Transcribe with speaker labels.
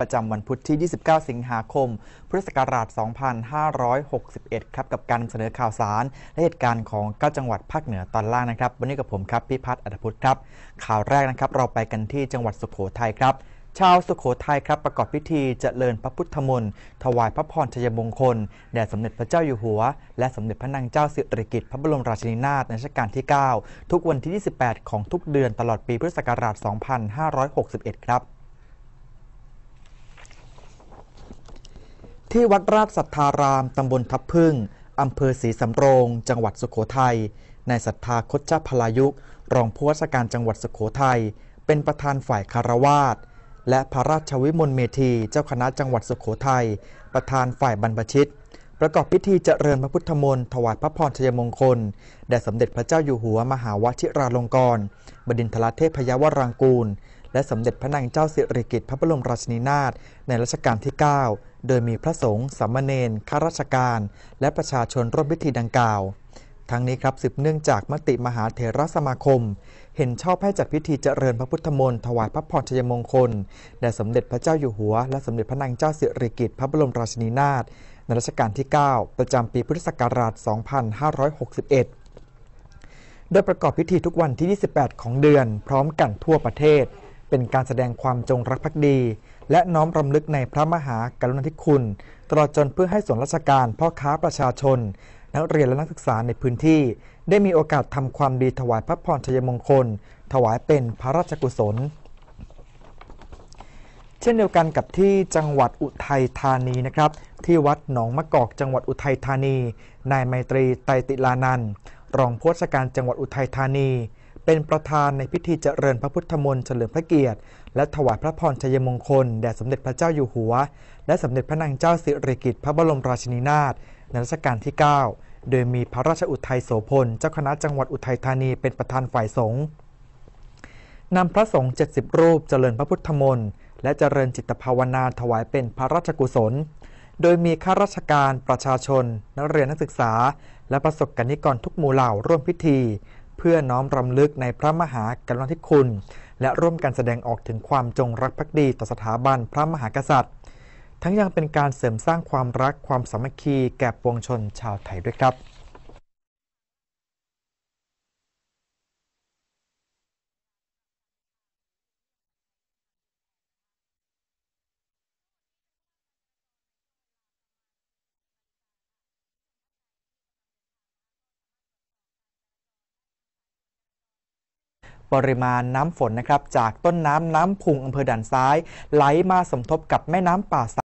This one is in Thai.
Speaker 1: ประจำวันพุธที่ 29 สิงหาคม พุทธศักราช 2561 ครับกับการเสนอข่าวสารและเหตุการณ์ของ 9 จังหวัดภาคเหนือตอนล่างนะครับวันนี้กับผมครับพิพัฒน์อัตพุทธครับ ข่าวแรกนะครับ เราไปกันที่จังหวัดสุขโขทัยครับ ชาวสุขโขทัยครับ ประกอบพิธีจเจริญพระพุทธมนต์ถวายพระพรชัยมงคล แด่สมเด็จพระเจ้าอยู่หัว และสมเด็จพระนางเจ้าสิริกิติ์พระบรมราชินีนาถในรัชกาลที่ 9 ทุกวันที่ 28 ของทุกเดือนตลอดปีพุทธศักราช 2561 ครับที่วัดราชสัทธาราม ตำบลทับพึ่งอำเภอศรีสำโรง จังหวัดสุโขทัยนายศรัทธาคดชพลายุกรองผู้ว่าราชการจังหวัดสุโขทัย เป็นประธานฝ่ายคารวาสและพระราชวิมลเมธี เจ้าคณะจังหวัดสุโขทัย ประธานฝ่ายบรรพชิต ประกอบพิธีเจริญพระพุทธมนต์ถวายพระพรชัยมงคลแด่สมเด็จพระเจ้าอยู่หัวมหาวชิราลงกรณบดินทรเทพยวรังกูล และสมเด็จพระนางเจ้าสิริกิติ์พระบรมราชินีนาถ ในรัชกาลที่9โดยมีพระสงฆ์ สามเณร ข้าราชการ และประชาชนร่วมพิธีดังกล่าว ทั้งนี้ครับสืบเนื่องจากมติมหาเถรสมาคม เห็นชอบให้จัดพิธีเจริญพระพุทธมนต์ ถวายพระพรชัยมงคลแด่สมเด็จพระเจ้าอยู่หัว และสมเด็จพระนางเจ้าสิริกิติ์พระบรมราชินีนาถในรัชกาลที่ 9 ประจำปีพุทธศักราช 2561 โดยประกอบพิธีทุกวันที่ 28 ของเดือน พร้อมกันทั่วประเทศ เป็นการแสดงความจงรักภักดีและน้อมรำลึกในพระมหากรุณาธิคุณ ตลอดจนเพื่อให้ส่วนราชการพ่อค้าประชาชน นักเรียนและนักศึกษาในพื้นที่ ได้มีโอกาสทำความดีถวายพระพรชัยมงคล ถวายเป็นพระราชกุศล เช่นเดียวกันกับที่จังหวัดอุทัยธานีนะครับ ที่วัดหนองมะกอกจังหวัดอุทัยธานีนายไมตรีไตติลานันรองผู้ราชการจังหวัดอุทัยธานีเป็นประธานในพิธีเจริญพระพุทธมนต์เฉลิมพระเกียรติ และถวายพระพรชัยมงคลแด่สมเด็จพระเจ้าอยู่หัว และสมเด็จพระนางเจ้าสิริกิติ์พระบรมราชินีนาถในรัชกาลที่ 9 โดยมีพระราชอุทัยโสพล เจ้าคณะจังหวัดอุทัยธานีเป็นประธานฝ่ายสงฆ์นำพระสงฆ์70 รูปเจริญพระพุทธมนต์และเจริญจิตภาวนาถวายเป็นพระราชกุศล โดยมีข้าราชการประชาชน นักเรียนนักศึกษา และประสบกนิกรทุกหมู่เหล่าร่วมพิธีเพื่อน้อมรำลึกในพระมหากรุณาธิคุณ และร่วมกันแสดงออกถึงความจงรักภักดีต่อสถาบันพระมหากษัตริย์ ทั้งยังเป็นการเสริมสร้างความรักความสามัคคีแก่ปวงชนชาวไทยด้วยครับปริมาณน้ำฝนนะครับ จากต้นน้ำ น้ำพุงอำเภอด่านซ้าย ไหลมาสมทบกับแม่น้ำป่า